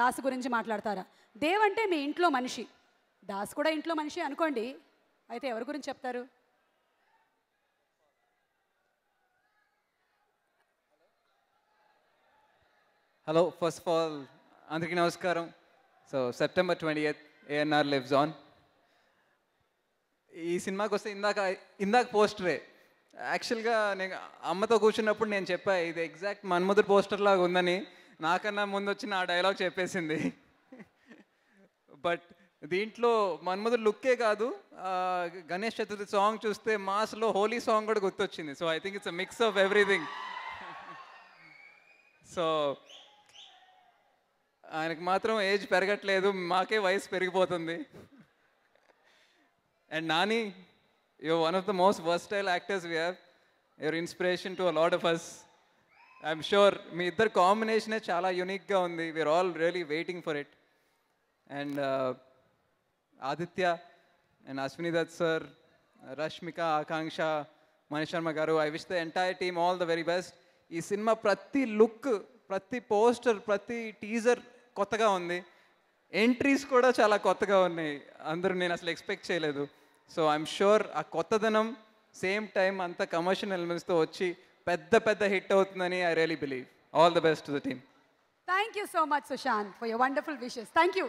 దాసు గురించి మాట్లాడతారా దేవంటే మీ ఇంట్లో మనిషి దాసు కూడా ఇంట్లో మనిషి అనుకోండి అయితే ఎవరి గురించి చెప్తారు హలో ఫస్ట్ ఆఫ్ ఆల్ అందరికీ నమస్కారం so September twenty eighth ANR lives on ఈ సినిమాకి వస్తే ఇందాక ఇందాక పోస్టరే యాక్చువల్గా నేను అమ్మతో కూర్చున్నప్పుడు నేను చెప్పా ఇది ఎగ్జాక్ట్ మన్మధుర్ పోస్టర్ లాగా ఉందని నాకన్నా ముందు వచ్చిన ఆ డైలాగ్ చెప్పేసింది బట్ దీంట్లో మన్మధుడు లుక్కే కాదు గణేష్ చతుర్థి సాంగ్ చూస్తే మాస్లో హోలీ సాంగ్ కూడా గుర్తొచ్చింది so I think it's a mix of everything so ఆయనకు మాత్రం ఏజ్ పెరగట్లేదు మాకే వయసు పెరిగిపోతుంది and Nani your one of the most versatile actors we have your inspiration to a lot of us I'm sure మీ ఇద్దరు కాంబినేషనే చాలా యూనిక్గా ఉంది we are all really waiting for it and Aditya and Ashwini Dutt sir Rashmika Akanksha Manish Sharma గారు I wish the entire team all the very best ఈ సినిమా ప్రతి లుక్ ప్రతి పోస్టర్ ప్రతి టీజర్ కొత్తగా ఉంది ఎంట్రీస్ కూడా చాలా కొత్తగా ఉన్నాయి అందరూ నేను అసలు ఎక్స్పెక్ట్ చేయలేదు సో ఐఎమ్ షూర్ ఆ కొత్తదనం సేమ్ టైం అంత కమర్షియల్ ఎలిమెంట్స్తో వచ్చి పెద్ద పెద్ద హిట్ అవుతుందని I really believe all the best to the team thank you so much Sushant for your wonderful wishes thank you